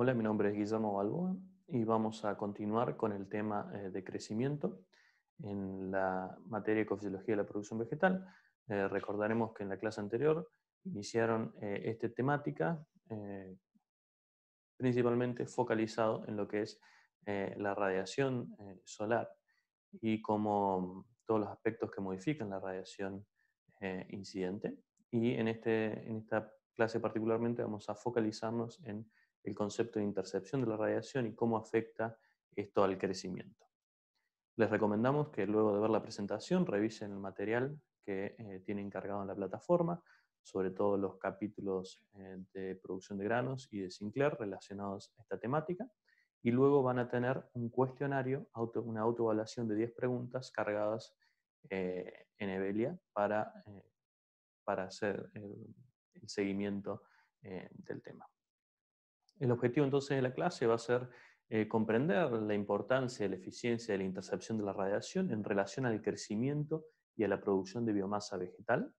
Hola, mi nombre es Guillermo Balboa y vamos a continuar con el tema eh, de crecimiento en la materia de ecofisiología de la producción vegetal. Eh, recordaremos que en la clase anterior iniciaron eh, esta temática eh, principalmente focalizado en lo que es la radiación solar y como mm, todos los aspectos que modifican la radiación incidente. Y en, este, en esta clase particularmente vamos a focalizarnos en el concepto de intercepción de la radiación y cómo afecta esto al crecimiento. Les recomendamos que luego de ver la presentación revisen el material que eh, tienen cargado en la plataforma, sobre todo los capítulos eh, de producción de granos y de Sinclair relacionados a esta temática, y luego van a tener un cuestionario, una autoevaluación de 10 preguntas cargadas eh, en Evelia para hacer el seguimiento del tema. El objetivo entonces de la clase va a ser eh, comprender la importancia de la eficiencia de la intercepción de la radiación en relación al crecimiento y a la producción de biomasa vegetal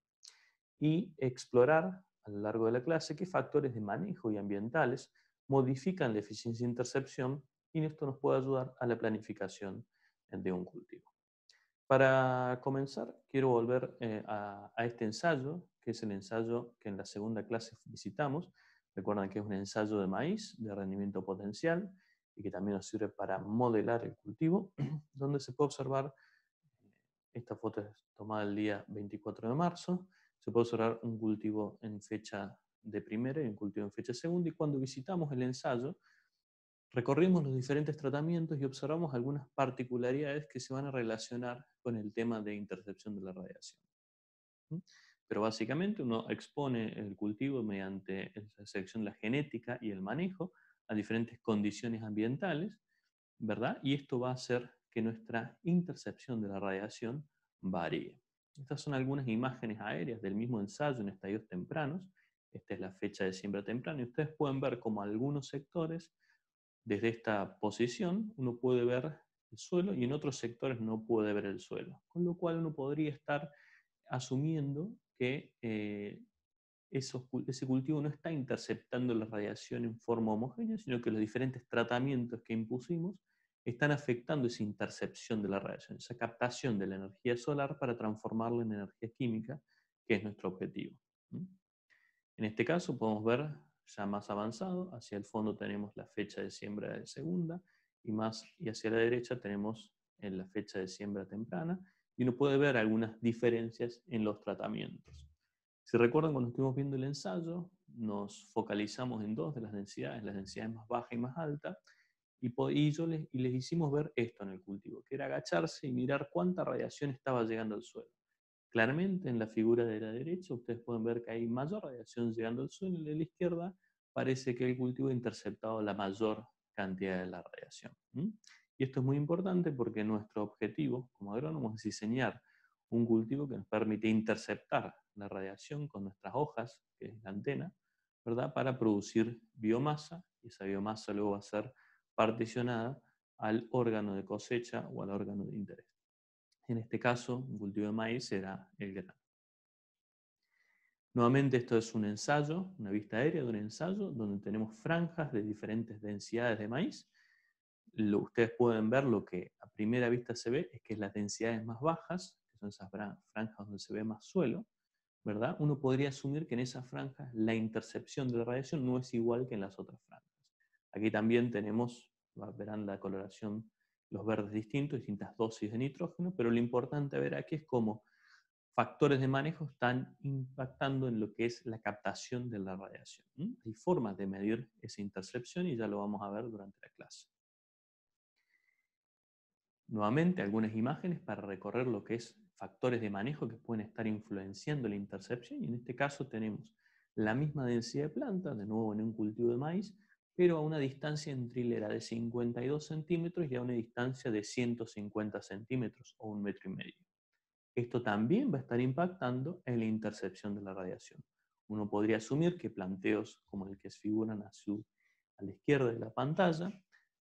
y explorar a lo largo de la clase qué factores de manejo y ambientales modifican la eficiencia de intercepción y esto nos puede ayudar a la planificación de un cultivo. Para comenzar, quiero volver eh, a este ensayo, que es el ensayo que en la segunda clase visitamos, Recuerdan que es un ensayo de maíz de rendimiento potencial y que también nos sirve para modelar el cultivo, donde se puede observar, eh, esta foto es tomada el día 24 de marzo, se puede observar un cultivo en fecha de primera y un cultivo en fecha segunda, y cuando visitamos el ensayo, recorrimos los diferentes tratamientos y observamos algunas particularidades que se van a relacionar con el tema de intercepción de la radiación. Pero básicamente uno expone el cultivo mediante la selección la genética y el manejo a diferentes condiciones ambientales, ¿verdad? Y esto va a hacer que nuestra intercepción de la radiación varíe. Estas son algunas imágenes aéreas del mismo ensayo en estadios tempranos. Esta es la fecha de siembra temprana y ustedes pueden ver como algunos sectores, desde esta posición, uno puede ver el suelo y en otros sectores no puede ver el suelo. Con lo cual uno podría estar asumiendo que eh, ese cultivo no está interceptando la radiación en forma homogénea, sino que los diferentes tratamientos que impusimos están afectando esa intercepción de la radiación, esa captación de la energía solar para transformarla en energía química, que es nuestro objetivo. En este caso podemos ver ya más avanzado, hacia el fondo tenemos la fecha de siembra de segunda y, más, y hacia la derecha tenemos eh, la fecha de siembra temprana y uno puede ver algunas diferencias en los tratamientos. Si recuerdan, cuando estuvimos viendo el ensayo, nos focalizamos en dos de las densidades, las densidades más baja y más alta, y, les, y les hicimos ver esto en el cultivo, que era agacharse y mirar cuánta radiación estaba llegando al suelo. Claramente en la figura de la derecha ustedes pueden ver que hay mayor radiación llegando al suelo, y de la izquierda parece que el cultivo ha interceptado la mayor cantidad de la radiación. Y esto es muy importante porque nuestro objetivo como agrónomos es diseñar un cultivo que nos permite interceptar la radiación con nuestras hojas, que es la antena, para producir biomasa, y esa biomasa luego va a ser particionada al órgano de cosecha o al órgano de interés. En este caso, un cultivo de maíz será el grano. Nuevamente esto es un ensayo, una vista aérea de un ensayo, donde tenemos franjas de diferentes densidades de maíz ustedes pueden ver lo que a primera vista se ve es que las densidades más bajas, que son esas franjas donde se ve más suelo, ¿verdad? Uno podría asumir que en esas franjas la intercepción de la radiación no es igual que en las otras franjas. Aquí también tenemos, verán la coloración, los verdes distintos, distintas dosis de nitrógeno, pero lo importante a ver aquí es cómo factores de manejo están impactando en lo que es la captación de la radiación. Hay formas de medir esa intercepción y ya lo vamos a ver durante la clase. Nuevamente, algunas imágenes para recorrer lo que es factores de manejo que pueden estar influenciando la intercepción. Y en este caso tenemos la misma densidad de planta, de nuevo en un cultivo de maíz, pero a una distancia en trilera de 52 centímetros y a una distancia de 150 centímetros o un metro y medio. Esto también va a estar impactando en la intercepción de la radiación. Uno podría asumir que planteos como el que figuran a, su, a la izquierda de la pantalla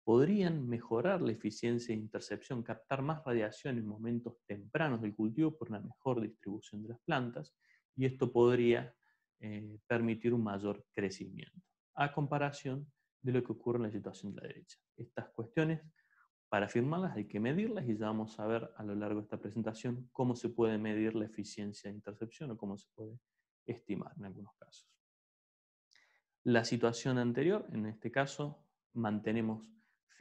podrían mejorar la eficiencia de intercepción, captar más radiación en momentos tempranos del cultivo por una mejor distribución de las plantas y esto podría eh, permitir un mayor crecimiento, a comparación de lo que ocurre en la situación de la derecha. Estas cuestiones, para afirmarlas, hay que medirlas y ya vamos a ver a lo largo de esta presentación cómo se puede medir la eficiencia de intercepción o cómo se puede estimar en algunos casos. La situación anterior, en este caso, mantenemos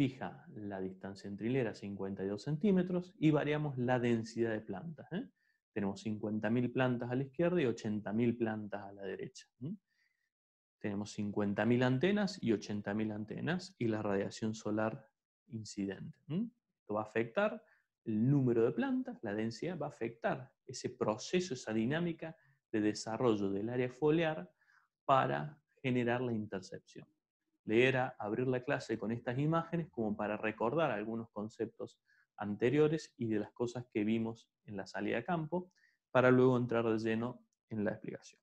fija la distancia entre hileras, 52 centímetros, y variamos la densidad de plantas. ¿eh? Tenemos 50.000 plantas a la izquierda y 80.000 plantas a la derecha. Tenemos 50.000 antenas y 80.000 antenas, y la radiación solar incidente. Esto va a afectar el número de plantas, la densidad va a afectar ese proceso, esa dinámica de desarrollo del área foliar para generar la intercepción. Leer era abrir la clase con estas imágenes como para recordar algunos conceptos anteriores y de las cosas que vimos en la salida a campo, para luego entrar de lleno en la explicación.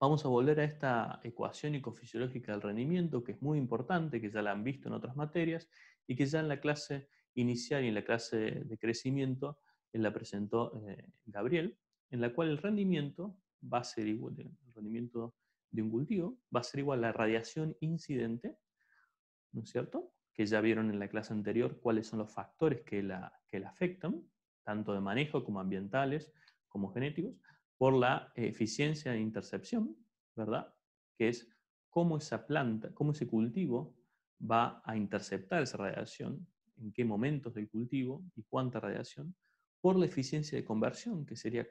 Vamos a volver a esta ecuación ecofisiológica del rendimiento, que es muy importante, que ya la han visto en otras materias, y que ya en la clase inicial y en la clase de crecimiento eh, la presentó eh, Gabriel, en la cual el rendimiento va a ser igual, el rendimiento de un cultivo va a ser igual a la radiación incidente, ¿no es cierto? Que ya vieron en la clase anterior cuáles son los factores que la, que la afectan, tanto de manejo como ambientales, como genéticos, por la eficiencia de intercepción, ¿verdad? Que es cómo esa planta, cómo ese cultivo va a interceptar esa radiación, en qué momentos del cultivo y cuánta radiación, por la eficiencia de conversión, que sería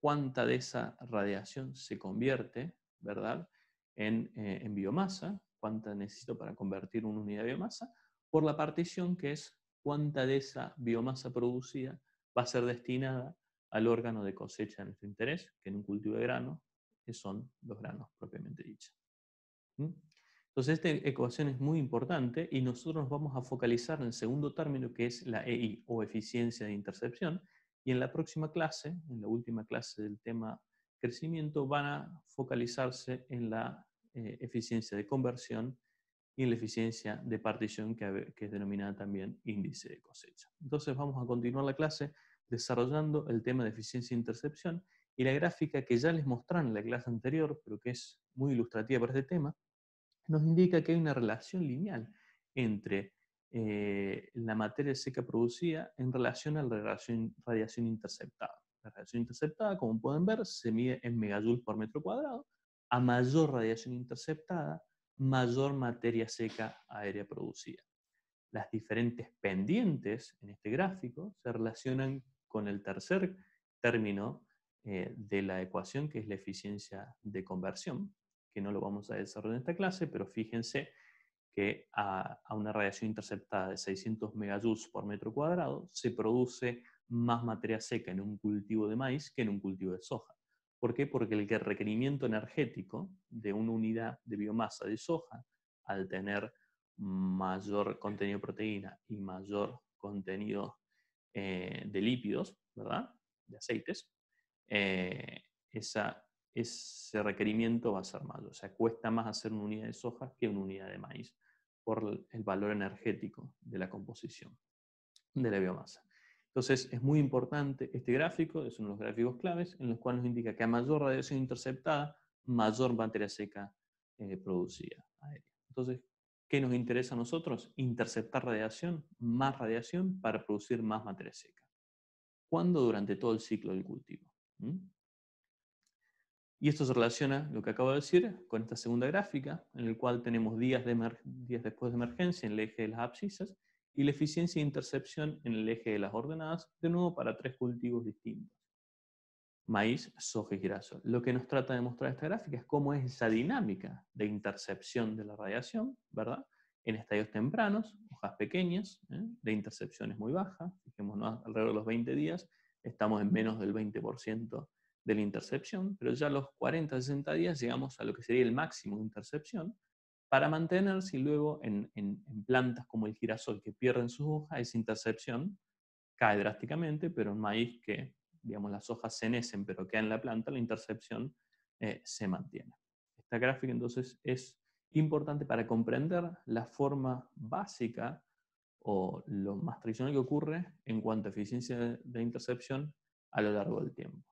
cuánta de esa radiación se convierte ¿verdad? Eh, en, biomasa, cuánta necesito para convertir una unidad de biomasa, por la partición que es cuánta de esa biomasa producida va a ser destinada al órgano de cosecha de nuestro interés, que en un cultivo de grano, que son los granos propiamente dichos. ¿Mm? Entonces, esta ecuación es muy importante y nosotros nos vamos a focalizar en el segundo término, que es la EI, o eficiencia de intercepción, y en la próxima clase, en la última clase del tema van a focalizarse en la eh, eficiencia de conversión y en la eficiencia de partición que, es denominada también índice de cosecha. Entonces vamos a continuar la clase desarrollando el tema de eficiencia de intercepción y la gráfica que ya les mostraron en la clase anterior, pero que es muy ilustrativa para este tema, nos indica que hay una relación lineal entre eh, la materia seca producida en relación a la radiación interceptada. La radiación interceptada, como pueden ver, se mide en megajoules por metro cuadrado. A mayor radiación interceptada, mayor materia seca aérea producida. Las diferentes pendientes en este gráfico se relacionan con el tercer término eh, de la ecuación, que es la eficiencia de conversión, que no lo vamos a desarrollar en esta clase, pero fíjense que a, a una radiación interceptada de 600 megajoules por metro cuadrado se produce más materia seca en un cultivo de maíz que en un cultivo de soja. ¿Por qué? Porque el requerimiento energético de una unidad de biomasa de soja, al tener mayor contenido de proteína y mayor contenido eh, de lípidos, ¿verdad? De aceites, eh, ese requerimiento va a ser mayor. O sea, cuesta más hacer una unidad de soja que una unidad de maíz por el valor energético de la composición de la biomasa. Entonces es muy importante este gráfico, es uno de los gráficos claves, en los cuales nos indica que a mayor radiación interceptada, mayor materia seca eh, producida Entonces, ¿qué nos interesa a nosotros? Interceptar radiación, más radiación para producir más materia seca. ¿Cuándo? Durante todo el ciclo del cultivo. Y esto se relaciona, lo que acabo de decir, con esta segunda gráfica, en el cual tenemos días después de emergencia en el eje de las abscisas, y la eficiencia de intercepción en el eje de las ordenadas, de nuevo para tres cultivos distintos. Maíz, soja y girasol. Lo que nos trata de mostrar esta gráfica es cómo es esa dinámica de intercepción de la radiación, ¿verdad? En estadios tempranos, hojas pequeñas, de ¿eh? intercepción es muy baja, fijémonos alrededor de los 20 días, estamos en menos del 20% de la intercepción, pero ya a los 40-60 días llegamos a lo que sería el máximo de intercepción, para mantenerse y luego en, plantas como el girasol que pierden sus hojas, esa intercepción cae drásticamente, pero en maíz que, digamos, las hojas senecen pero que en la planta, la intercepción eh, se mantiene. Esta gráfica entonces es importante para comprender la forma básica o lo más tradicional que ocurre en cuanto a eficiencia de intercepción a lo largo del tiempo.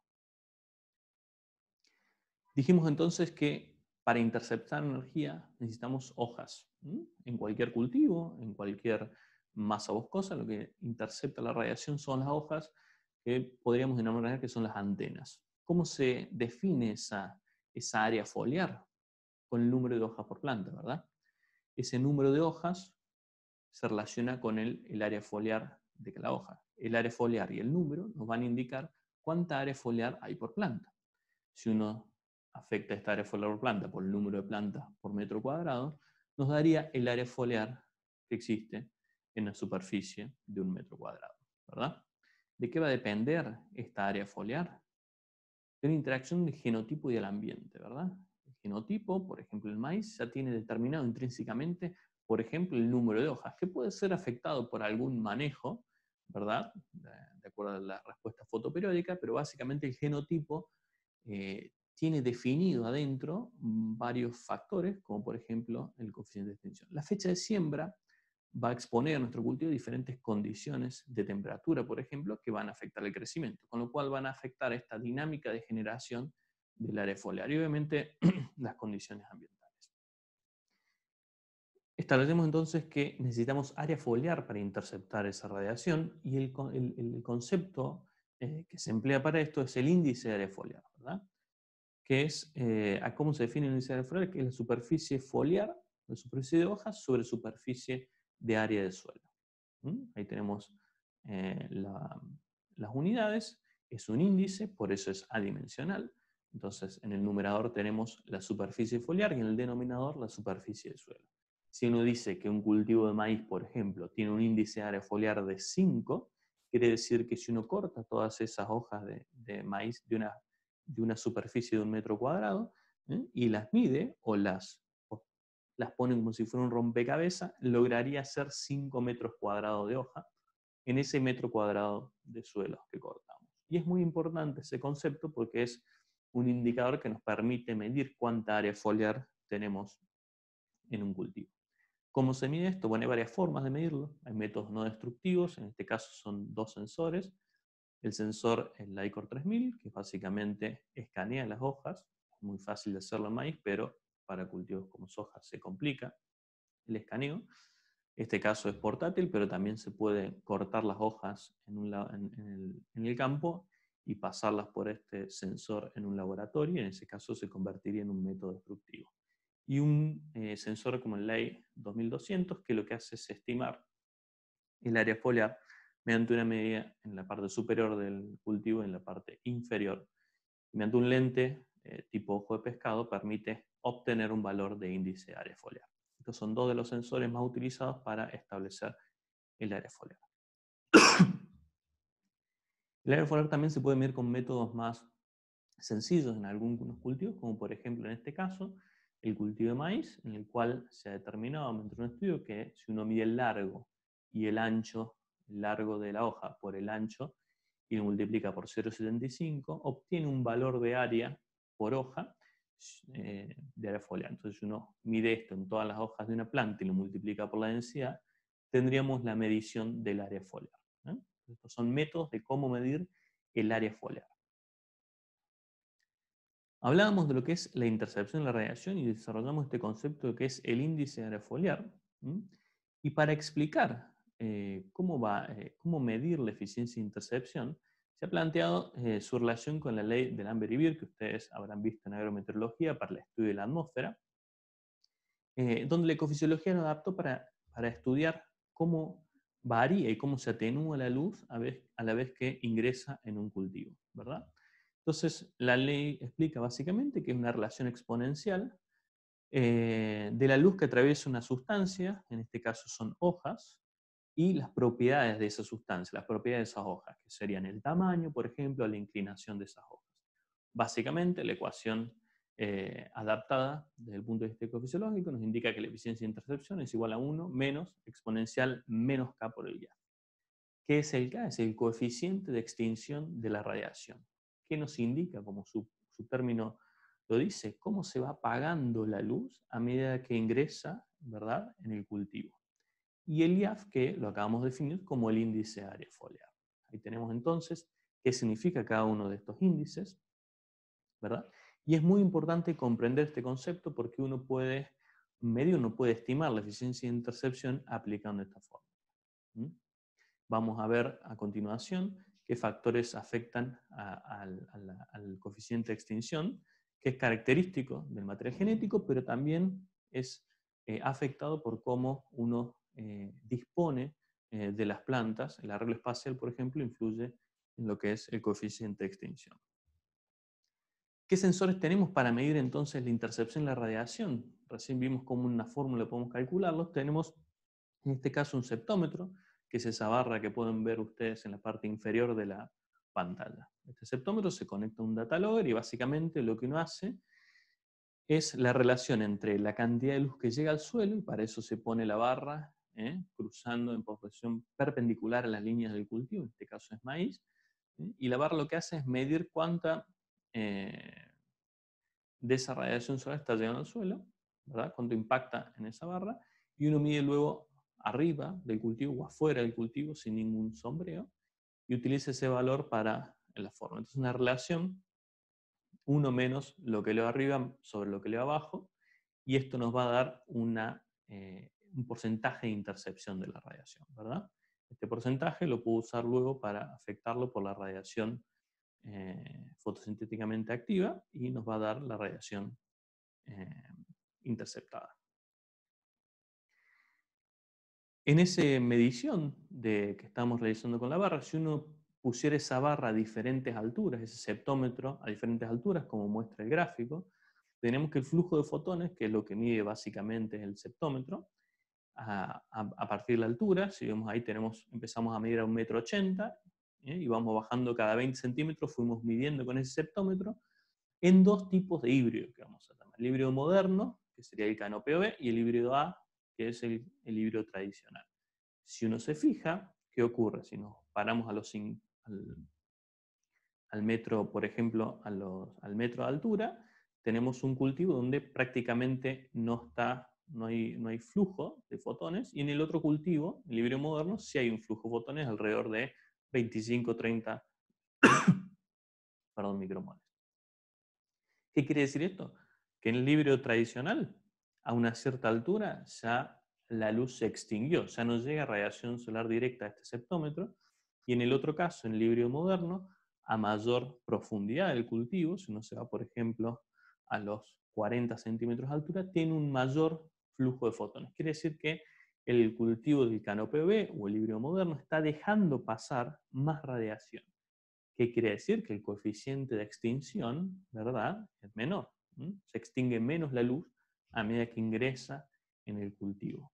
Dijimos entonces que para interceptar energía necesitamos hojas. En cualquier cultivo, en cualquier masa boscosa, lo que intercepta la radiación son las hojas, que podríamos denominar que son las antenas. ¿Cómo se define esa, esa área foliar? Con el número de hojas por planta, ¿verdad? Ese número de hojas se relaciona con el, el área foliar de la hoja. El área foliar y el número nos van a indicar cuánta área foliar hay por planta. Si uno afecta esta área foliar por planta por el número de plantas por metro cuadrado, nos daría el área foliar que existe en la superficie de un metro cuadrado. ¿verdad? ¿De qué va a depender esta área foliar? De una interacción del genotipo y del ambiente. ¿verdad? El genotipo, por ejemplo el maíz, ya tiene determinado intrínsecamente, por ejemplo, el número de hojas, que puede ser afectado por algún manejo, ¿verdad? De acuerdo a la respuesta fotoperiódica, pero básicamente el genotipo eh, tiene definido adentro varios factores, como por ejemplo el coeficiente de extensión. La fecha de siembra va a exponer a nuestro cultivo diferentes condiciones de temperatura, por ejemplo, que van a afectar el crecimiento, con lo cual van a afectar esta dinámica de generación del área foliar y obviamente las condiciones ambientales. Establecemos entonces que necesitamos área foliar para interceptar esa radiación y el, concepto eh, que se emplea para esto es el índice de área foliar. ¿verdad? que es eh, a cómo se define de área foliar, que es la superficie foliar, la superficie de hojas, sobre superficie de área de suelo. Ahí tenemos eh, las unidades, es un índice, por eso es adimensional. Entonces, en el numerador tenemos la superficie foliar y en el denominador la superficie de suelo. Si uno dice que un cultivo de maíz, por ejemplo, tiene un índice de área foliar de 5, quiere decir que si uno corta todas esas hojas de maíz de una de una superficie de un metro cuadrado ¿eh? y las mide o las, las pone como si fuera un rompecabezas, lograría hacer 5 metros cuadrados de hoja en ese metro cuadrado de suelo que cortamos. Y es muy importante ese concepto porque es un indicador que nos permite medir cuánta área foliar tenemos en un cultivo. ¿Cómo se mide esto? Bueno, hay varias formas de medirlo. Hay métodos no destructivos, en este caso son dos sensores, el sensor es el 3000, que básicamente escanea las hojas. Es muy fácil de hacerlo en maíz, pero para cultivos como soja se complica el escaneo. Este caso es portátil, pero también se puede cortar las hojas en, el, campo y pasarlas por este sensor en un laboratorio, en ese caso se convertiría en un método destructivo. Y un eh, sensor como el LEI 2200, que lo que hace es estimar el área foliar mediante una medida en la parte superior del cultivo y en la parte inferior. Mediante un lente eh, tipo ojo de pescado permite obtener un valor de índice de área foliar. Estos son dos de los sensores más utilizados para establecer el área foliar. el área foliar también se puede medir con métodos más sencillos en algunos cultivos, como por ejemplo en este caso, el cultivo de maíz, en el cual se ha determinado mediante un estudio que si uno mide el largo y el ancho largo de la hoja por el ancho y lo multiplica por 0,75, obtiene un valor de área por hoja eh, de área foliar. Entonces, si uno mide esto en todas las hojas de una planta y lo multiplica por la densidad, tendríamos la medición del área foliar. Estos son métodos de cómo medir el área foliar. Hablábamos de lo que es la intercepción de la radiación y desarrollamos este concepto que es el índice de área foliar. Y para explicar eh, cómo, eh, cómo medir la eficiencia de intercepción, se ha planteado eh, su relación con la ley de Lambert y Beer, que ustedes habrán visto en agrometeorología para el estudio de la atmósfera, donde la ecofisiología lo adaptó para, estudiar cómo varía y cómo se atenúa la luz a, la vez que ingresa en un cultivo, Entonces, la ley explica básicamente que es una relación exponencial de la luz que atraviesa una sustancia, en este caso son hojas, y las propiedades de esa sustancia, las propiedades de esas hojas, que serían el tamaño, por ejemplo, la inclinación de esas hojas. Básicamente, la ecuación eh, adaptada desde el punto de vista ecofisiológico nos indica que la eficiencia de intercepción es igual a 1 menos exponencial menos K por el y. ¿Qué es el K? Es el coeficiente de extinción de la radiación. ¿Qué nos indica, como su, su término lo dice, cómo se va apagando la luz a medida que ingresa ¿verdad? en el cultivo? y el IAF, que lo acabamos de definir como el índice área foliar. Ahí tenemos entonces qué significa cada uno de estos índices, ¿verdad? Y es muy importante comprender este concepto porque uno puede, medio uno puede estimar la eficiencia de intercepción aplicando esta forma. Vamos a ver a continuación qué factores afectan al coeficiente de extinción, que es característico del material genético, pero también es eh, afectado por cómo uno eh, dispone eh, de las plantas, el arreglo espacial, por ejemplo, influye en lo que es el coeficiente de extinción. ¿Qué sensores tenemos para medir entonces la intercepción y la radiación? Recién vimos cómo una fórmula podemos calcularlos. Tenemos en este caso un septómetro, que es esa barra que pueden ver ustedes en la parte inferior de la pantalla. Este septómetro se conecta a un data logger y básicamente lo que uno hace es la relación entre la cantidad de luz que llega al suelo, y para eso se pone la barra ¿eh? cruzando en posición perpendicular a las líneas del cultivo, en este caso es maíz, ¿eh? y la barra lo que hace es medir cuánta eh, de esa radiación solar está llegando al suelo, cuánto impacta en esa barra, y uno mide luego arriba del cultivo o afuera del cultivo sin ningún sombreo, y utiliza ese valor para la forma. Entonces una relación, uno menos lo que le va arriba sobre lo que le va abajo, y esto nos va a dar una un porcentaje de intercepción de la radiación, Este porcentaje lo puedo usar luego para afectarlo por la radiación eh, fotosintéticamente activa y nos va a dar la radiación eh, interceptada. En esa medición de, que estamos realizando con la barra, si uno pusiera esa barra a diferentes alturas, ese septómetro a diferentes alturas, como muestra el gráfico, tenemos que el flujo de fotones, que es lo que mide básicamente el septómetro, a, partir de la altura. Si vemos ahí, tenemos, empezamos a medir a 1,80 metro ochenta ¿eh? y vamos bajando cada 20 centímetros, fuimos midiendo con ese septómetro en dos tipos de híbrido que vamos a tomar. El híbrido moderno, que sería el canopeo B, y el híbrido A, que es el, híbrido tradicional. Si uno se fija, ¿qué ocurre? Si nos paramos a al, metro, por ejemplo, al metro de altura, tenemos un cultivo donde prácticamente no está no hay, flujo de fotones, y en el otro cultivo, el libro moderno, sí hay un flujo de fotones alrededor de 25, 30 micromoles. ¿Qué quiere decir esto? Que en el libro tradicional, a una cierta altura, ya la luz se extinguió, ya no llega radiación solar directa a este septómetro, y en el otro caso, en el libro moderno, a mayor profundidad del cultivo, si uno se va, por ejemplo, a los 40 centímetros de altura, tiene un mayor flujo de fotones. Quiere decir que el cultivo del cano PV o el híbrido moderno está dejando pasar más radiación. ¿Qué quiere decir? Que el coeficiente de extinción, ¿verdad?, es menor. Se extingue menos la luz a medida que ingresa en el cultivo.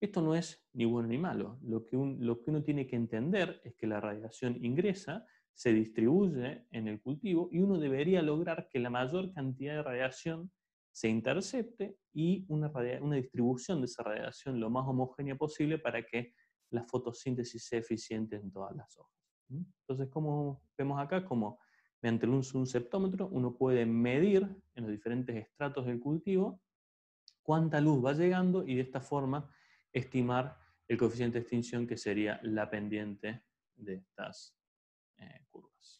Esto no es ni bueno ni malo. Lo que, lo que uno tiene que entender es que la radiación ingresa, se distribuye en el cultivo y uno debería lograr que la mayor cantidad de radiación se intercepte y una, distribución de esa radiación lo más homogénea posible para que la fotosíntesis sea eficiente en todas las hojas. Entonces, como vemos acá, como mediante un septómetro uno puede medir en los diferentes estratos del cultivo cuánta luz va llegando y de esta forma estimar el coeficiente de extinción que sería la pendiente de estas eh, curvas.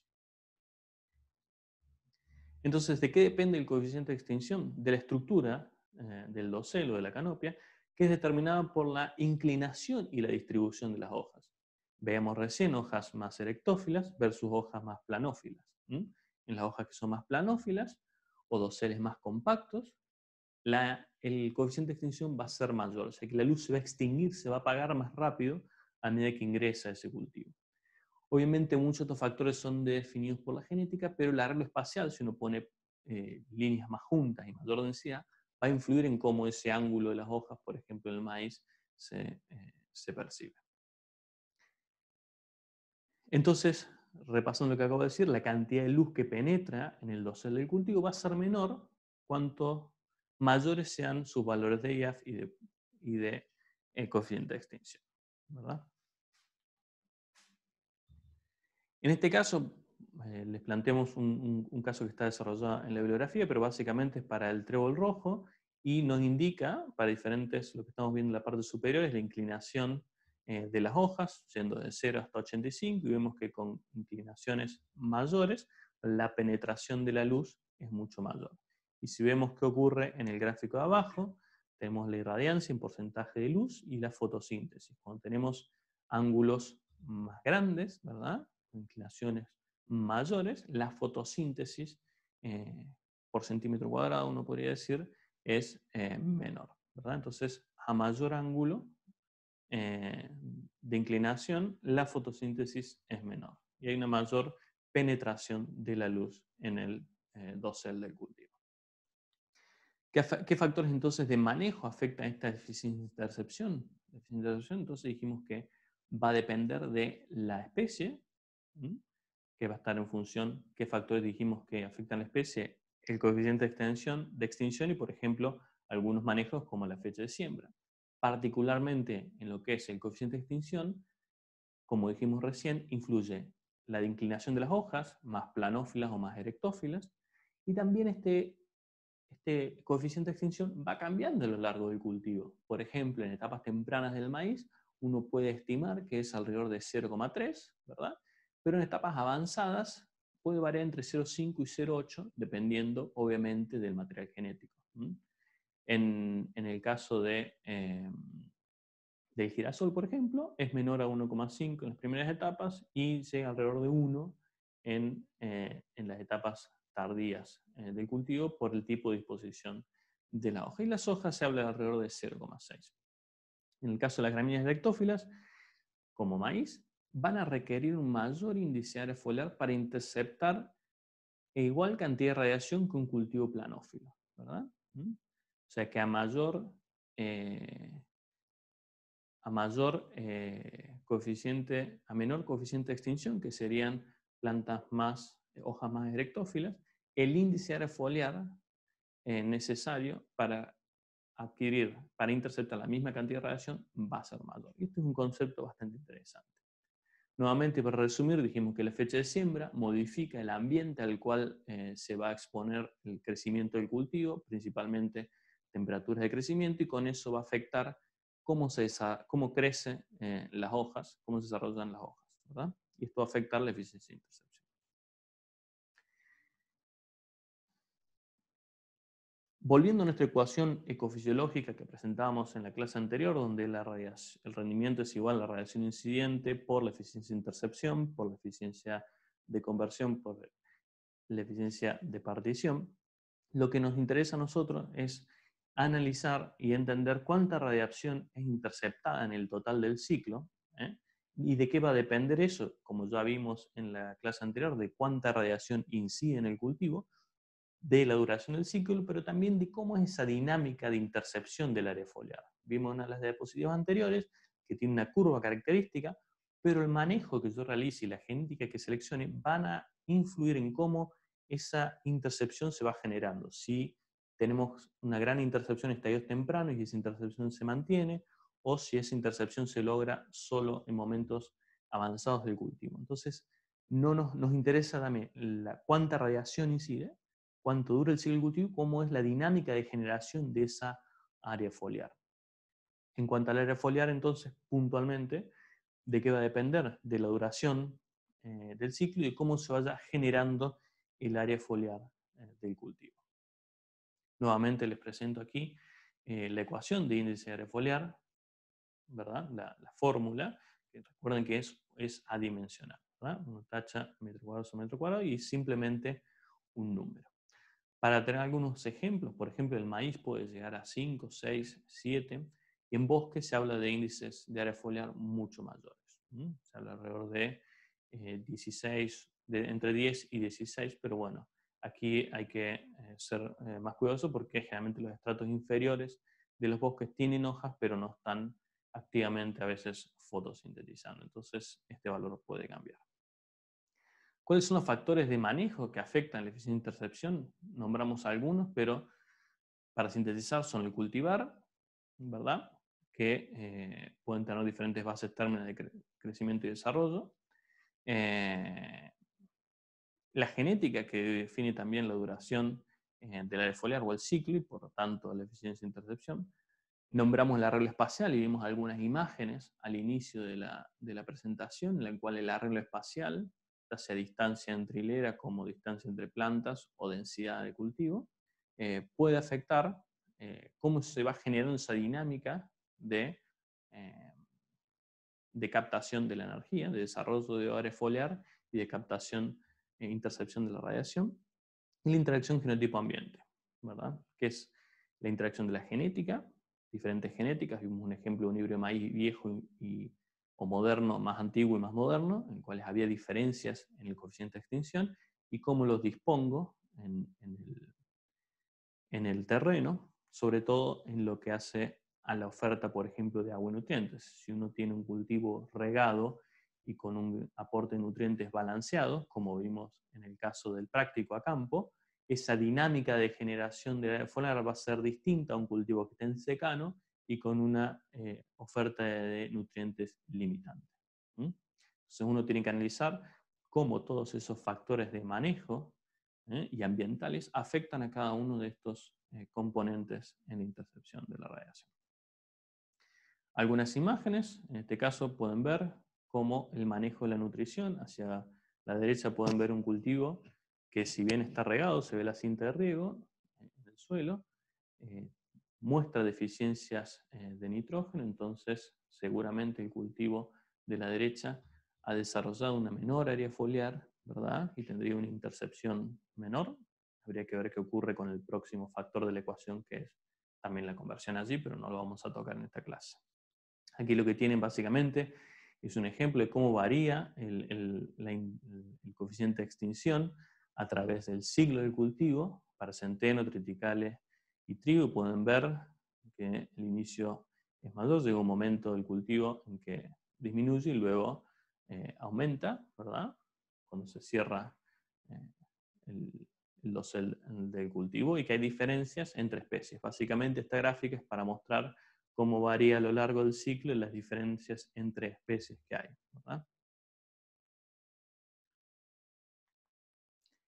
Entonces, ¿de qué depende el coeficiente de extinción? De la estructura eh, del dosel o de la canopia, que es determinada por la inclinación y la distribución de las hojas. Veamos recién hojas más erectófilas versus hojas más planófilas. En las hojas que son más planófilas o doseles más compactos, el coeficiente de extinción va a ser mayor, o sea que la luz se va a extinguir, se va a apagar más rápido a medida que ingresa ese cultivo. Obviamente muchos de estos factores son definidos por la genética, pero el arreglo espacial, si uno pone eh, líneas más juntas y mayor densidad, va a influir en cómo ese ángulo de las hojas, por ejemplo, del maíz, eh, se, percibe. Entonces, repasando lo que acabo de decir, la cantidad de luz que penetra en el dosel del cultivo va a ser menor cuanto mayores sean sus valores de IAF y de, y de eh, coeficiente de extinción. ¿verdad? En este caso, eh, les planteamos un, caso que está desarrollado en la bibliografía, pero básicamente es para el trébol rojo y nos indica, para diferentes, lo que estamos viendo en la parte superior es la inclinación eh, de las hojas, siendo de 0 hasta 85, y vemos que con inclinaciones mayores la penetración de la luz es mucho mayor. Y si vemos qué ocurre en el gráfico de abajo, tenemos la irradiancia en porcentaje de luz y la fotosíntesis. Cuando tenemos ángulos más grandes, ¿verdad? inclinaciones mayores, la fotosíntesis eh, por centímetro cuadrado, uno podría decir, es eh, menor. Entonces, a mayor ángulo eh, de inclinación, la fotosíntesis es menor y hay una mayor penetración de la luz en el dosel del cultivo. ¿Qué, factores entonces de manejo afectan esta deficiencia de intercepción? Entonces dijimos que va a depender de la especie, que va a estar en función qué factores dijimos que afectan a la especie, el coeficiente de extensión de extinción y, por ejemplo, algunos manejos como la fecha de siembra. Particularmente en lo que es el coeficiente de extinción, como dijimos recién, influye la de inclinación de las hojas, más planófilas o más erectófilas, y también este, este coeficiente de extinción va cambiando a lo largo del cultivo. Por ejemplo, en etapas tempranas del maíz, uno puede estimar que es alrededor de 0,3, ¿verdad? pero en etapas avanzadas puede variar entre 0,5 y 0,8, dependiendo obviamente del material genético. En, el caso em, del girasol, por ejemplo, es menor a 1,5 en las primeras etapas y llega alrededor de 1 eh, en, las etapas tardías eh, del cultivo por el tipo de disposición de la hoja. Y las hojas se habla alrededor de 0,6. En el caso de las gramíneas ectófilas, como maíz, van a requerir un mayor índice de área foliar para interceptar e igual cantidad de radiación que un cultivo planófilo, ¿verdad? ¿Mm? O sea que a mayor, eh, a mayor eh, coeficiente, a menor coeficiente de extinción, que serían plantas más, hojas más erectófilas, el índice de área foliar eh, necesario para adquirir, para interceptar la misma cantidad de radiación, va a ser mayor. Y este es un concepto bastante interesante. Nuevamente, para resumir, dijimos que la fecha de siembra modifica el ambiente al cual eh, se va a exponer el crecimiento del cultivo, principalmente temperaturas de crecimiento, y con eso va a afectar cómo, se cómo crecen eh, las hojas, cómo se desarrollan las hojas. Y esto va a afectar la eficiencia Volviendo a nuestra ecuación ecofisiológica que presentábamos en la clase anterior, donde el rendimiento es igual a la radiación incidente por la eficiencia de intercepción, por la eficiencia de conversión, por la eficiencia de partición, lo que nos interesa a nosotros es analizar y entender cuánta radiación es interceptada en el total del ciclo ¿eh? y de qué va a depender eso, como ya vimos en la clase anterior, de cuánta radiación incide en el cultivo, de la duración del ciclo, pero también de cómo es esa dinámica de intercepción del área foliada. Vimos en una de las diapositivas anteriores que tiene una curva característica, pero el manejo que yo realice y la genética que seleccione van a influir en cómo esa intercepción se va generando. Si tenemos una gran intercepción en estadios tempranos y esa intercepción se mantiene, o si esa intercepción se logra solo en momentos avanzados del cultivo. Entonces, no nos, interesa también la, cuánta radiación incide, cuánto dura el ciclo cultivo y cómo es la dinámica de generación de esa área foliar. En cuanto al área foliar, entonces, puntualmente, ¿de qué va a depender? De la duración eh, del ciclo y cómo se vaya generando el área foliar eh, del cultivo. Nuevamente les presento aquí eh, la ecuación de índice de área foliar, ¿verdad? La, fórmula, que recuerden que es, es adimensional, ¿verdad? tacha metro cuadrado sobre metro cuadrado y simplemente un número para tener algunos ejemplos, por ejemplo, el maíz puede llegar a 5, 6, 7, y en bosques se habla de índices de área foliar mucho mayores. Se habla alrededor de 16, eh, entre 10 y 16, pero bueno, aquí hay que eh, ser eh, más cuidadoso porque generalmente los estratos inferiores de los bosques tienen hojas, pero no están activamente a veces fotosintetizando. Entonces, este valor puede cambiar. ¿Cuáles son los factores de manejo que afectan la eficiencia de intercepción? Nombramos algunos, pero para sintetizar son el cultivar, ¿verdad? Que eh, pueden tener diferentes bases términos de crecimiento y desarrollo. Eh, la genética que define también la duración eh, del área foliar o el ciclo y por lo tanto la eficiencia de intercepción. Nombramos la regla espacial y vimos algunas imágenes al inicio de la, de la presentación en la cual el arreglo espacial sea distancia entre hilera como distancia entre plantas o densidad de cultivo, eh, puede afectar eh, cómo se va generando esa dinámica eh, de, captación de la energía, de desarrollo de área foliar y de captación e intercepción de la radiación, y la interacción genotipo-ambiente, ¿verdad? Que es la interacción de la genética, diferentes genéticas, vimos un ejemplo de un híbrido maíz viejo y o moderno más antiguo y más moderno, en cuales había diferencias en el coeficiente de extinción, y cómo los dispongo en, el, terreno, sobre todo en lo que hace a la oferta, por ejemplo, de agua y nutrientes. Si uno tiene un cultivo regado y con un aporte de nutrientes balanceado, como vimos en el caso del práctico a campo, esa dinámica de generación de foliar va a ser distinta a un cultivo que esté en secano y con una eh, oferta de nutrientes limitante. Entonces uno tiene que analizar cómo todos esos factores de manejo ¿eh? y ambientales afectan a cada uno de estos eh, componentes en la intercepción de la radiación. Algunas imágenes, en este caso pueden ver cómo el manejo de la nutrición, hacia la derecha pueden ver un cultivo que si bien está regado, se ve la cinta de riego en el suelo, muestra deficiencias eh, de nitrógeno, entonces seguramente el cultivo de la derecha ha desarrollado una menor área foliar, ¿verdad? Y tendría una intercepción menor. Habría que ver qué ocurre con el próximo factor de la ecuación, que es también la conversión allí, pero no lo vamos a tocar en esta clase. Aquí lo que tienen básicamente es un ejemplo de cómo varía el, coeficiente de extinción a través del ciclo del cultivo para centeno, triticales, y trigo. pueden ver que el inicio es mayor, llega un momento del cultivo en que disminuye y luego eh, aumenta, ¿verdad? Cuando se cierra eh, el, el dosel del cultivo y que hay diferencias entre especies. Básicamente esta gráfica es para mostrar cómo varía a lo largo del ciclo las diferencias entre especies que hay. ¿verdad?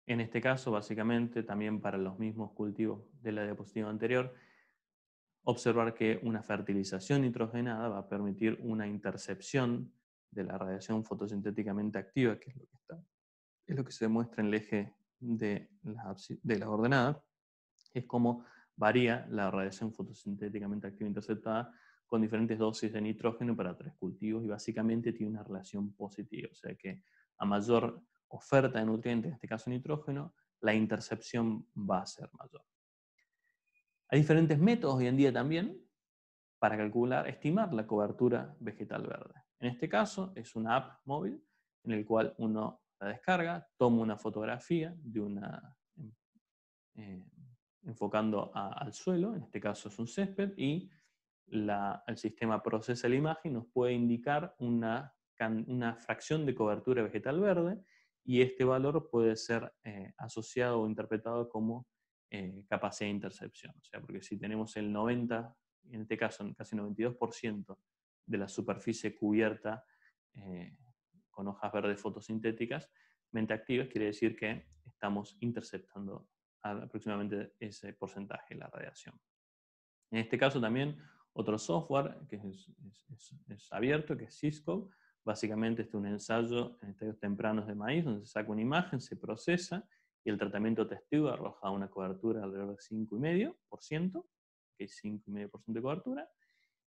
En este caso, básicamente, también para los mismos cultivos de la diapositiva anterior, observar que una fertilización nitrogenada va a permitir una intercepción de la radiación fotosintéticamente activa, que es lo que, está, es lo que se demuestra en el eje de las, de ordenadas, es cómo varía la radiación fotosintéticamente activa interceptada con diferentes dosis de nitrógeno para tres cultivos y básicamente tiene una relación positiva, o sea que a mayor oferta de nutrientes, en este caso nitrógeno, la intercepción va a ser mayor. Hay diferentes métodos hoy en día también para calcular, estimar la cobertura vegetal verde. En este caso es una app móvil en el cual uno la descarga, toma una fotografía de una em, eh, enfocando al suelo, en este caso es un césped, y el sistema procesa la imagen y nos puede indicar una, una fracción de cobertura vegetal verde y este valor puede ser eh, asociado o interpretado como eh, capacidad de intercepción. O sea, porque si tenemos el 90, en este caso casi 92% de la superficie cubierta eh, con hojas verdes fotosintéticas, mente activas quiere decir que estamos interceptando aproximadamente ese porcentaje de la radiación. En este caso también otro software que es abierto, que es Cisco, Básicamente este es un ensayo en estadios tempranos de maíz, donde se saca una imagen, se procesa, y el tratamiento testigo arroja una cobertura alrededor de 5,5%, que es 5,5% de cobertura,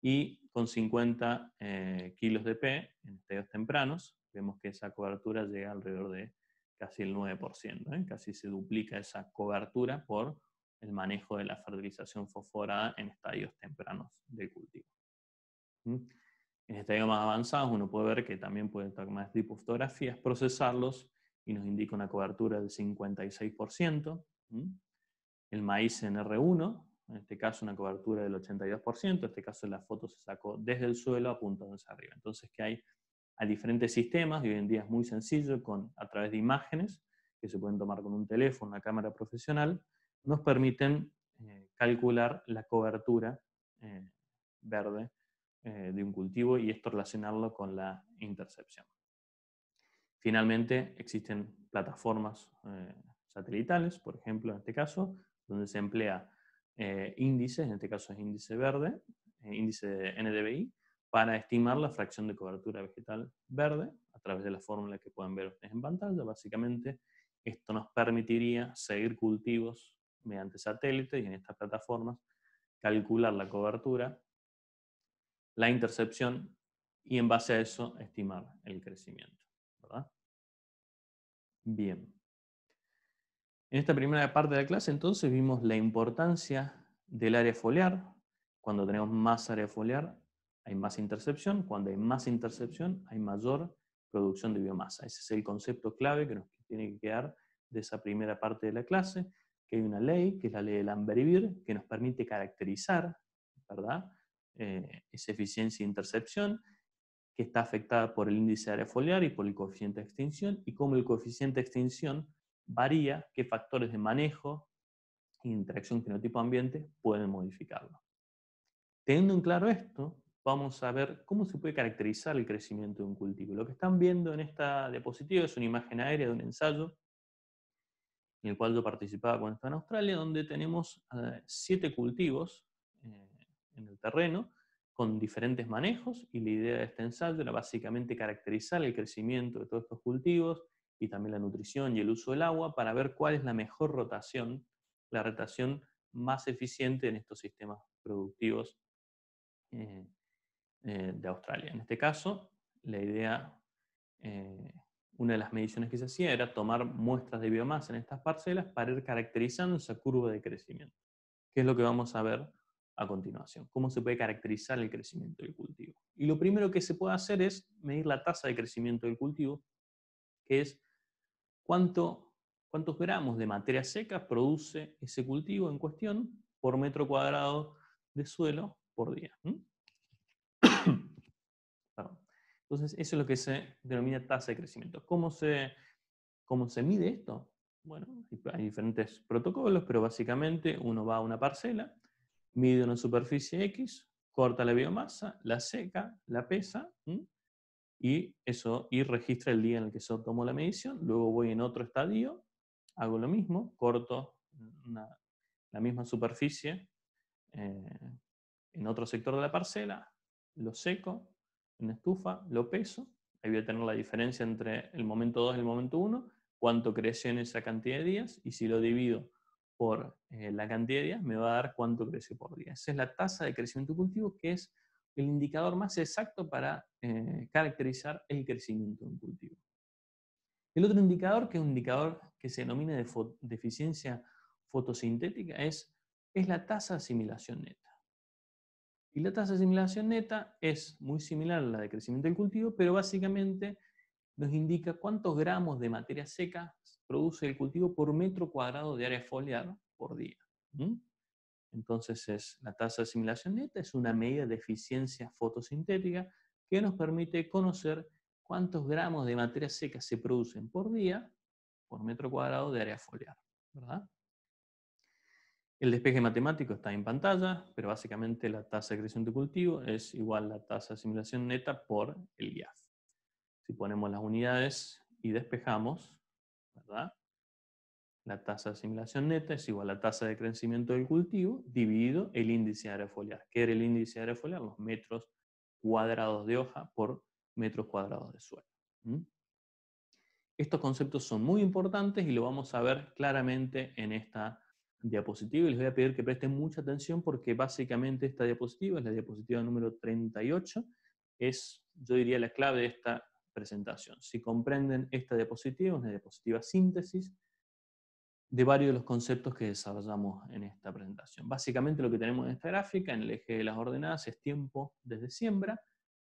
y con 50 eh, kilos de P en estadios tempranos, vemos que esa cobertura llega alrededor de casi el 9%, ¿eh? casi se duplica esa cobertura por el manejo de la fertilización fosforada en estadios tempranos de cultivo. ¿Mm? En estadios más avanzados uno puede ver que también pueden tomar más tipo fotografías, procesarlos y nos indica una cobertura del 56%. El maíz en R1, en este caso una cobertura del 82%, en este caso la foto se sacó desde el suelo apuntando hacia arriba. Entonces que hay a diferentes sistemas, y hoy en día es muy sencillo, con, a través de imágenes, que se pueden tomar con un teléfono, una cámara profesional, nos permiten eh, calcular la cobertura eh, verde eh, de un cultivo y esto relacionarlo con la intercepción. Finalmente, existen plataformas eh, satelitales, por ejemplo, en este caso, donde se emplea eh, índices, en este caso es índice verde, índice NDVI, para estimar la fracción de cobertura vegetal verde a través de la fórmula que pueden ver en pantalla. Básicamente, esto nos permitiría seguir cultivos mediante satélites y en estas plataformas calcular la cobertura la intercepción y en base a eso estimar el crecimiento. Bien. En esta primera parte de la clase entonces vimos la importancia del área foliar. Cuando tenemos más área foliar hay más intercepción. Cuando hay más intercepción hay mayor producción de biomasa. Ese es el concepto clave que nos tiene que quedar de esa primera parte de la clase, que hay una ley, que es la ley de Beer, que nos permite caracterizar ¿verdad? Eh, esa eficiencia de intercepción, que está afectada por el índice de área foliar y por el coeficiente de extinción, y cómo el coeficiente de extinción varía, qué factores de manejo e interacción genotipo-ambiente pueden modificarlo. Teniendo en claro esto, vamos a ver cómo se puede caracterizar el crecimiento de un cultivo. Lo que están viendo en esta diapositiva es una imagen aérea de un ensayo en el cual yo participaba cuando estaba en Australia, donde tenemos eh, siete cultivos en el terreno con diferentes manejos y la idea de este ensayo era básicamente caracterizar el crecimiento de todos estos cultivos y también la nutrición y el uso del agua para ver cuál es la mejor rotación, la rotación más eficiente en estos sistemas productivos eh, eh, de Australia. En este caso, la idea, eh, una de las mediciones que se hacía era tomar muestras de biomasa en estas parcelas para ir caracterizando esa curva de crecimiento, que es lo que vamos a ver a continuación. ¿Cómo se puede caracterizar el crecimiento del cultivo? Y lo primero que se puede hacer es medir la tasa de crecimiento del cultivo, que es cuánto, cuántos gramos de materia seca produce ese cultivo en cuestión por metro cuadrado de suelo por día. Entonces, eso es lo que se denomina tasa de crecimiento. se, cómo se mide esto? Bueno, hay diferentes protocolos, pero básicamente uno va a una parcela, mide una superficie X, corta la biomasa, la seca, la pesa y, eso, y registra el día en el que se tomó la medición. Luego voy en otro estadio, hago lo mismo, corto la misma superficie eh, en otro sector de la parcela, lo seco en estufa, lo peso. Ahí voy a tener la diferencia entre el momento 2 y el momento 1, cuánto creció en esa cantidad de días y si lo divido por eh, la cantidad de días me va a dar cuánto crece por día. Esa es la tasa de crecimiento cultivo, que es el indicador más exacto para eh, caracterizar el crecimiento de cultivo. El otro indicador, que es un indicador que se denomina de, fotosintética, es, es la tasa de asimilación neta. Y la tasa de asimilación neta es muy similar a la de crecimiento del cultivo, pero básicamente nos indica cuántos gramos de materia seca produce el cultivo por metro cuadrado de área foliar por día. Entonces, es, la tasa de asimilación neta es una medida de eficiencia fotosintética que nos permite conocer cuántos gramos de materia seca se producen por día por metro cuadrado de área foliar. El despeje matemático está en pantalla, pero básicamente la tasa de crecimiento de cultivo es igual a la tasa de asimilación neta por el IAF. Si ponemos las unidades y despejamos, la tasa de asimilación neta es igual a la tasa de crecimiento del cultivo dividido el índice de foliar. ¿Qué era el índice de foliar? Los metros cuadrados de hoja por metros cuadrados de suelo. Estos conceptos son muy importantes y lo vamos a ver claramente en esta diapositiva. Y les voy a pedir que presten mucha atención porque básicamente esta diapositiva es la diapositiva número 38. Es, yo diría, la clave de esta presentación. Si comprenden esta diapositiva, una diapositiva síntesis de varios de los conceptos que desarrollamos en esta presentación. Básicamente lo que tenemos en esta gráfica, en el eje de las ordenadas, es tiempo desde siembra,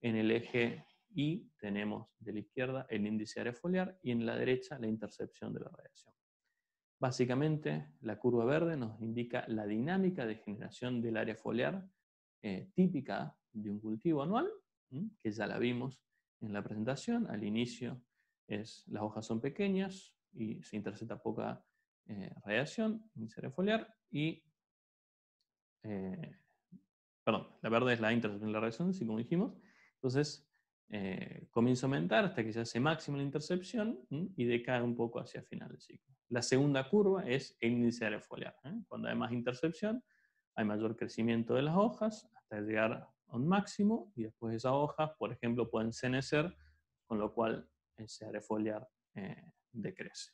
en el eje Y tenemos de la izquierda el índice área foliar y en la derecha la intercepción de la radiación. Básicamente, la curva verde nos indica la dinámica de generación del área foliar eh, típica de un cultivo anual, que ya la vimos en la presentación. Al inicio es, las hojas son pequeñas y se intercepta poca eh, radiación foliar. y eh, perdón, la verde es la intercepción de la radiación, así como dijimos. Entonces, eh, comienza a aumentar hasta que se hace máxima la intercepción y decae un poco hacia el final del ciclo. La segunda curva es el índice ¿eh? Cuando hay más intercepción, hay mayor crecimiento de las hojas hasta llegar a un máximo y después esas hojas, por ejemplo, pueden cenecer, con lo cual el searefoliar eh, decrece.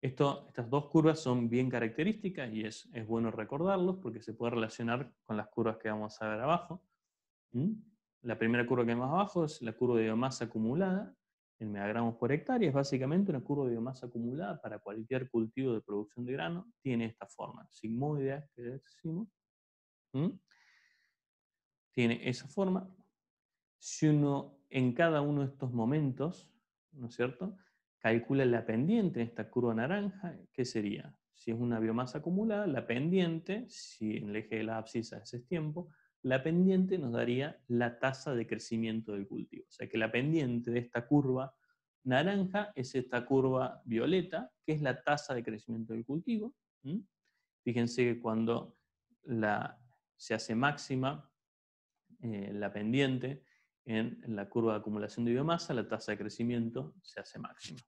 estas dos curvas son bien características y es, bueno recordarlos porque se puede relacionar con las curvas que vamos a ver abajo. ¿Mm? La primera curva que hay más abajo es la curva de biomasa acumulada en megagramos por hectárea. Es básicamente una curva de biomasa acumulada para cualquier cultivo de producción de grano. Tiene esta forma, sigmoidea que decimos. ¿Mm? tiene esa forma. Si uno en cada uno de estos momentos, ¿no es cierto? Calcula la pendiente en esta curva naranja, ¿qué sería? Si es una biomasa acumulada, la pendiente, si en el eje de la abscisa es tiempo, la pendiente nos daría la tasa de crecimiento del cultivo. O sea que la pendiente de esta curva naranja es esta curva violeta, que es la tasa de crecimiento del cultivo. Fíjense que cuando la, se hace máxima eh, la pendiente en la curva de acumulación de biomasa, la tasa de crecimiento se hace máxima.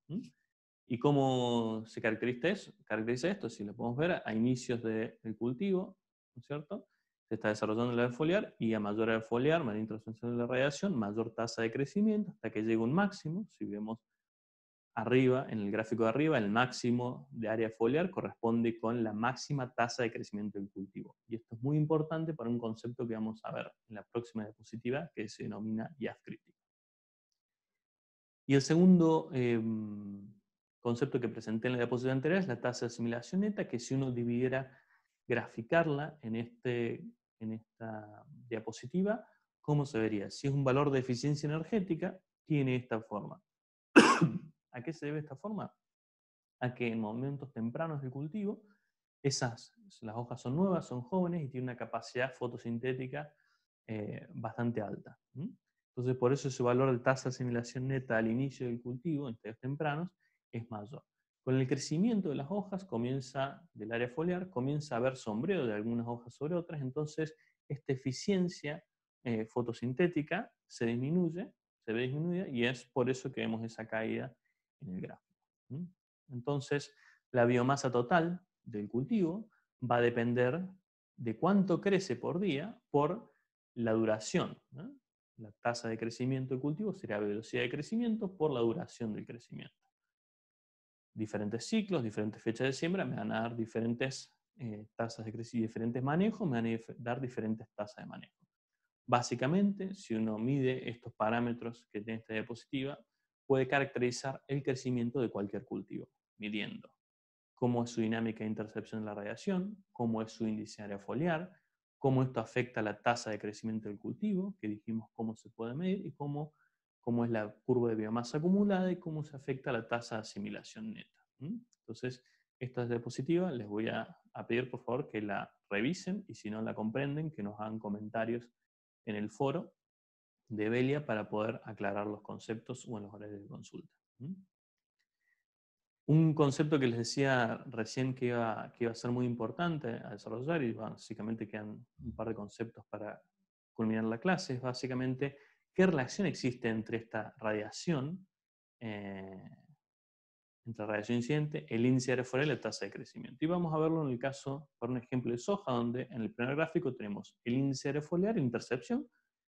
¿Y cómo se caracteriza, eso? caracteriza esto? Si lo podemos ver, a inicios del cultivo, ¿no es cierto? Se está desarrollando la foliar y a mayor foliar, mayor introducción de la radiación, mayor tasa de crecimiento hasta que llega un máximo. Si vemos arriba, en el gráfico de arriba, el máximo de área foliar corresponde con la máxima tasa de crecimiento del cultivo. Y esto es muy importante para un concepto que vamos a ver en la próxima diapositiva, que se denomina IAF crítico. Y el segundo em, concepto que presenté en la diapositiva anterior es la tasa de asimilación neta, que si uno dividiera graficarla en, este, en esta diapositiva, ¿cómo se vería? Si es un valor de eficiencia energética, tiene esta forma. ¿A qué se debe esta forma? A que en momentos tempranos del cultivo, esas, las hojas son nuevas, son jóvenes y tienen una capacidad fotosintética eh, bastante alta. Entonces, por eso su valor de tasa de asimilación neta al inicio del cultivo, en estadios tempranos, es mayor. Con el crecimiento de las hojas, comienza, del área foliar, comienza a haber sombreo de algunas hojas sobre otras, entonces esta eficiencia eh, fotosintética se disminuye, se ve disminuida, y es por eso que vemos esa caída en el gráfico. Entonces, la biomasa total del cultivo va a depender de cuánto crece por día por la duración. La tasa de crecimiento del cultivo será velocidad de crecimiento por la duración del crecimiento. Diferentes ciclos, diferentes fechas de siembra me van a dar diferentes eh, tasas de crecimiento, diferentes manejos, me van a dar diferentes tasas de manejo. Básicamente, si uno mide estos parámetros que tiene esta diapositiva, puede caracterizar el crecimiento de cualquier cultivo, midiendo cómo es su dinámica de intercepción de la radiación, cómo es su índice área foliar, cómo esto afecta la tasa de crecimiento del cultivo, que dijimos cómo se puede medir, y cómo, cómo es la curva de biomasa acumulada y cómo se afecta la tasa de asimilación neta. Entonces, esta diapositiva, les voy a, a pedir por favor que la revisen y si no la comprenden, que nos hagan comentarios en el foro de Belia para poder aclarar los conceptos o en los horarios de consulta. Un concepto que les decía recién que iba, que a ser muy importante a desarrollar, y básicamente quedan un par de conceptos para culminar la clase, es básicamente qué relación existe entre esta radiación, eh, entre radiación incidente, el índice foliar y la tasa de crecimiento. Y vamos a verlo en el caso, por un ejemplo de soja, donde en el primer gráfico tenemos el índice foliar, intercepción,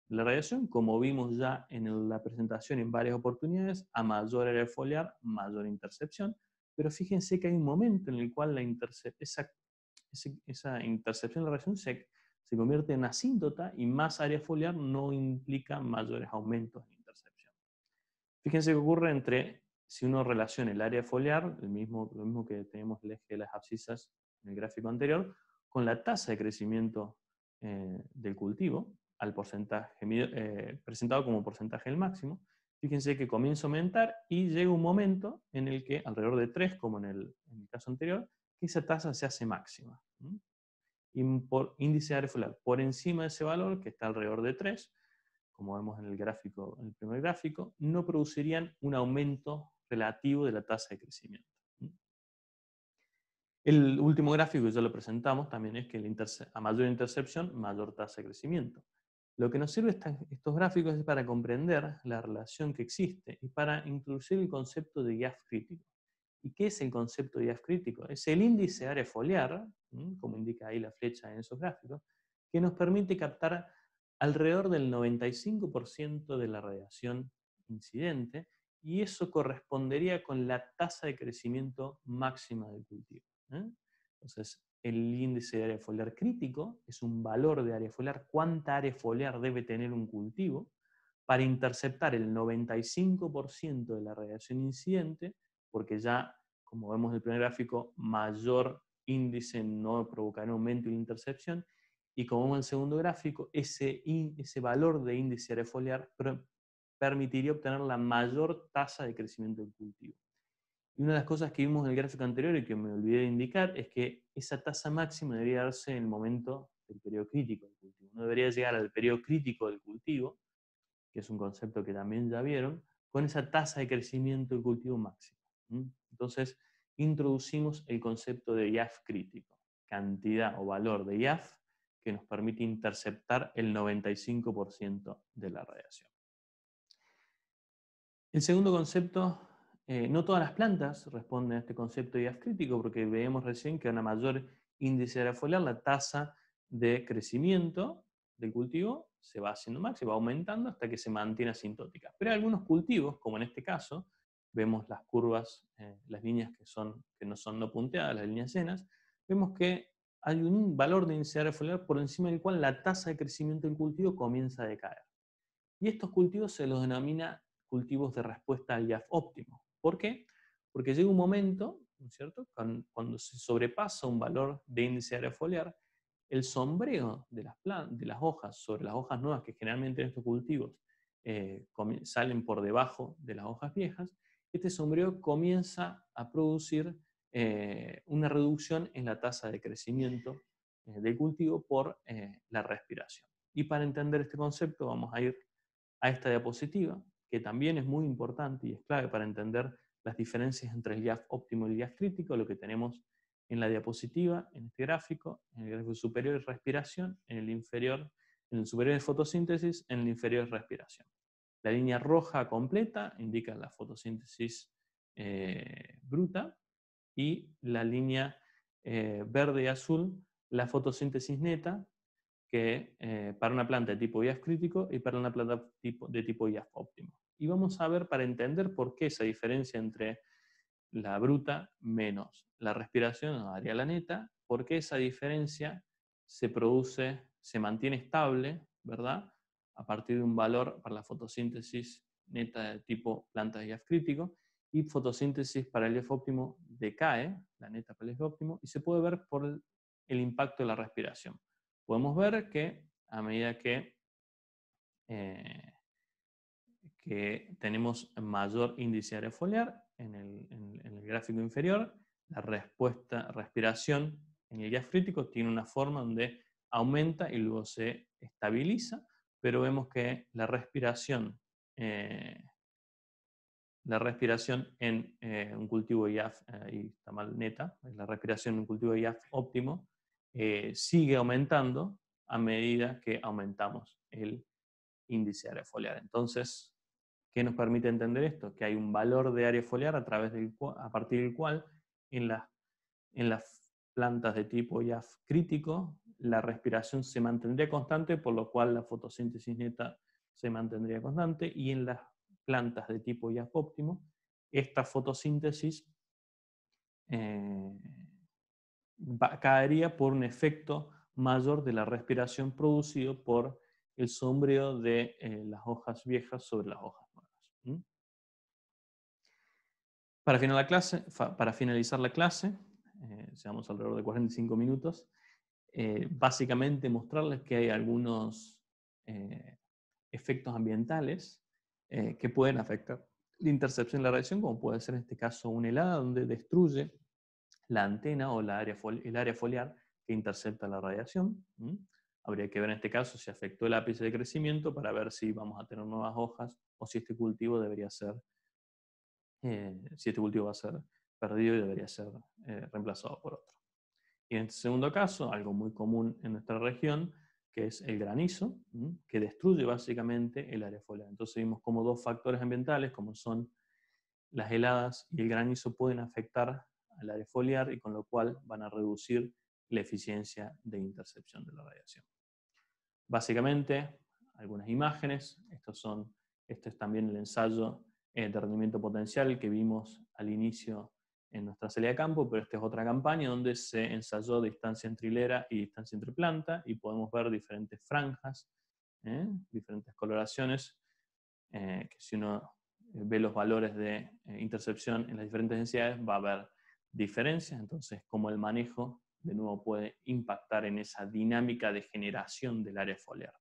la radiación, como vimos ya en la presentación en varias oportunidades, a mayor área foliar, mayor intercepción, pero fíjense que hay un momento en el cual la esa, intercepción de la radiación se, convierte en asíntota y más área foliar no implica mayores aumentos en intercepción. Fíjense que ocurre entre, si uno relaciona el área foliar, el mismo, lo mismo que tenemos el eje de las abscisas en el gráfico anterior, con la tasa de crecimiento eh, del cultivo, al porcentaje eh, presentado como porcentaje del máximo, fíjense que comienza a aumentar y llega un momento en el que, alrededor de 3, como en el, caso anterior, que esa tasa se hace máxima. Y por índice areolar por encima de ese valor, que está alrededor de 3, como vemos en el, gráfico, en el primer gráfico, no producirían un aumento relativo de la tasa de crecimiento. El último gráfico, que ya lo presentamos, también es que a mayor intercepción, mayor tasa de crecimiento. Lo que nos sirve estos gráficos es para comprender la relación que existe y para introducir el concepto de IAF crítico. ¿Y qué es el concepto de IAF crítico? Es el índice área foliar, como indica ahí la flecha en esos gráficos, que nos permite captar alrededor del 95% de la radiación incidente y eso correspondería con la tasa de crecimiento máxima del cultivo. Entonces, el índice de área foliar crítico, es un valor de área foliar, cuánta área foliar debe tener un cultivo para interceptar el 95% de la radiación incidente, porque ya, como vemos en el primer gráfico, mayor índice no provocará aumento en la intercepción, y como vemos en el segundo gráfico, ese, ese valor de índice de área foliar permitiría obtener la mayor tasa de crecimiento del cultivo. Y una de las cosas que vimos en el gráfico anterior y que me olvidé de indicar es que esa tasa máxima debería darse en el momento del periodo crítico del cultivo. No debería llegar al periodo crítico del cultivo, que es un concepto que también ya vieron, con esa tasa de crecimiento del cultivo máximo. Entonces, introducimos el concepto de IAF crítico, cantidad o valor de IAF que nos permite interceptar el 95% de la radiación. El segundo concepto eh, no todas las plantas responden a este concepto de IAF crítico, porque vemos recién que a una mayor índice de foliar la tasa de crecimiento del cultivo se va haciendo más, se va aumentando hasta que se mantiene asintótica. Pero algunos cultivos, como en este caso, vemos las curvas, eh, las líneas que, no son no punteadas, las líneas llenas, vemos que hay un valor de índice de foliar por encima del cual la tasa de crecimiento del cultivo comienza a decaer. Y estos cultivos se los denomina cultivos de respuesta al IAF óptimo, ¿Por qué? Porque llega un momento, ¿no cierto?, cuando se sobrepasa un valor de índice área foliar, el sombreo de las, de las hojas sobre las hojas nuevas, que generalmente en estos cultivos eh, salen por debajo de las hojas viejas, este sombreo comienza a producir eh, una reducción en la tasa de crecimiento eh, del cultivo por la respiración. Y para entender este concepto vamos a ir a esta diapositiva, que también es muy importante y es clave para entender las diferencias entre el ya óptimo y el IAF crítico, lo que tenemos en la diapositiva, en este gráfico, en el gráfico superior es respiración, en el inferior, en el superior es fotosíntesis, en el inferior es respiración. La línea roja completa indica la fotosíntesis eh, bruta y la línea eh, verde y azul la fotosíntesis neta, que eh, para una planta de tipo IAF crítico y para una planta tipo, de tipo IAF óptimo y vamos a ver para entender por qué esa diferencia entre la bruta menos la respiración nos daría la neta, por qué esa diferencia se produce, se mantiene estable, ¿verdad? A partir de un valor para la fotosíntesis neta de tipo planta de gas crítico y fotosíntesis para el F óptimo decae, la neta para el F óptimo, y se puede ver por el impacto de la respiración. Podemos ver que a medida que eh, que tenemos mayor índice área foliar en el, gráfico inferior, la respuesta respiración en el IAF crítico tiene una forma donde aumenta y luego se estabiliza, pero vemos que la respiración, la respiración en un cultivo IAF, está mal neta, la respiración en un cultivo IAF óptimo, eh, sigue aumentando a medida que aumentamos el índice área foliar. Entonces, ¿Qué nos permite entender esto? Que hay un valor de área foliar a, través del partir del cual en, en las plantas de tipo IAF crítico la respiración se mantendría constante, por lo cual la fotosíntesis neta se mantendría constante, y en las plantas de tipo IAF óptimo, esta fotosíntesis eh, caería por un efecto mayor de la respiración producido por el sombreo de eh, las hojas viejas sobre las hojas ¿Mm? Para, la clase, para finalizar la clase, eh, alrededor de 45 minutos, eh, básicamente mostrarles que hay algunos eh, efectos ambientales eh, que pueden afectar la intercepción de la radiación, como puede ser en este caso una helada donde destruye la antena o el área foliar que intercepta la radiación. ¿Mm? Habría que ver en este caso si afectó el ápice de crecimiento para ver si vamos a tener nuevas hojas o si este cultivo debería ser, eh, si este cultivo va a ser perdido y debería ser eh, reemplazado por otro. Y en este segundo caso, algo muy común en nuestra región, que es el granizo, que destruye básicamente el área foliar Entonces vimos como dos factores ambientales, como son las heladas y el granizo, pueden afectar al área foliar y con lo cual van a reducir la eficiencia de intercepción de la radiación. Básicamente, algunas imágenes, estos son, esto es también el ensayo eh, de rendimiento potencial que vimos al inicio en nuestra salida de campo, pero esta es otra campaña donde se ensayó distancia entre hilera y distancia entre planta y podemos ver diferentes franjas, eh, diferentes coloraciones, eh, que si uno ve los valores de intercepción en las diferentes densidades va a haber diferencias, entonces como el manejo de nuevo puede impactar en esa dinámica de generación del área foliar.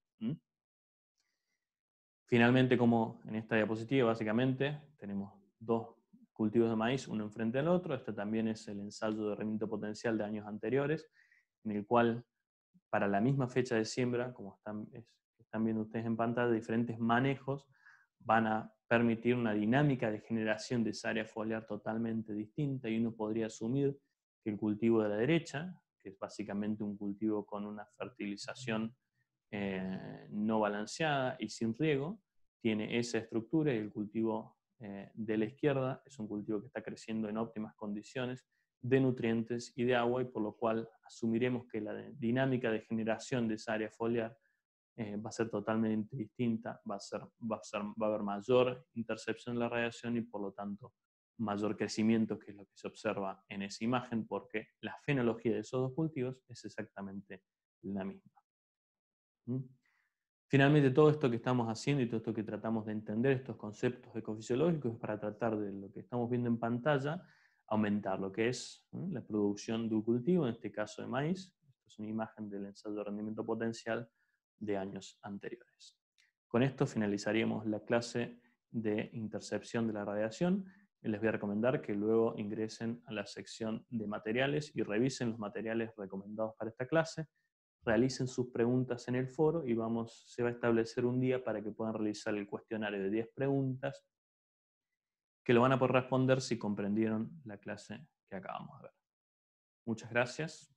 Finalmente, como en esta diapositiva, básicamente tenemos dos cultivos de maíz, uno enfrente del otro. Este también es el ensayo de rendimiento potencial de años anteriores, en el cual para la misma fecha de siembra, como están, están viendo ustedes en pantalla, diferentes manejos van a permitir una dinámica de generación de esa área foliar totalmente distinta y uno podría asumir el cultivo de la derecha, que es básicamente un cultivo con una fertilización eh, no balanceada y sin riego, tiene esa estructura y el cultivo eh, de la izquierda es un cultivo que está creciendo en óptimas condiciones de nutrientes y de agua y por lo cual asumiremos que la dinámica de generación de esa área foliar eh, va a ser totalmente distinta, va a, ser, va, a ser, va a haber mayor intercepción de la radiación y por lo tanto mayor crecimiento, que es lo que se observa en esa imagen, porque la fenología de esos dos cultivos es exactamente la misma. ¿Mm? Finalmente, todo esto que estamos haciendo y todo esto que tratamos de entender, estos conceptos ecofisiológicos, es para tratar de lo que estamos viendo en pantalla, aumentar lo que es la producción de un cultivo, en este caso de maíz. Esto es una imagen del ensayo de rendimiento potencial de años anteriores. Con esto finalizaríamos la clase de intercepción de la radiación les voy a recomendar que luego ingresen a la sección de materiales y revisen los materiales recomendados para esta clase, realicen sus preguntas en el foro y vamos, se va a establecer un día para que puedan realizar el cuestionario de 10 preguntas que lo van a poder responder si comprendieron la clase que acabamos de ver. Muchas gracias.